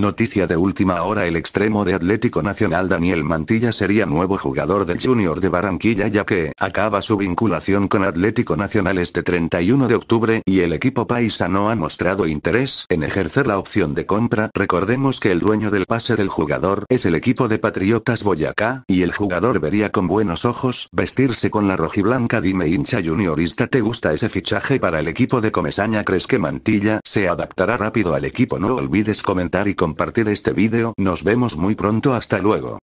Noticia de última hora El extremo de Atlético Nacional Daniel Mantilla sería nuevo jugador del Junior de Barranquilla ya que acaba su vinculación con Atlético Nacional este 31 de octubre y el equipo paisa no ha mostrado interés en ejercer la opción de compra. Recordemos que el dueño del pase del jugador es el equipo de Patriotas Boyacá y el jugador vería con buenos ojos vestirse con la rojiblanca dime hincha juniorista te gusta ese fichaje para el equipo de Comesaña crees que Mantilla se adaptará rápido al equipo no olvides comentar y comentar compartir este vídeo. Nos vemos muy pronto hasta luego.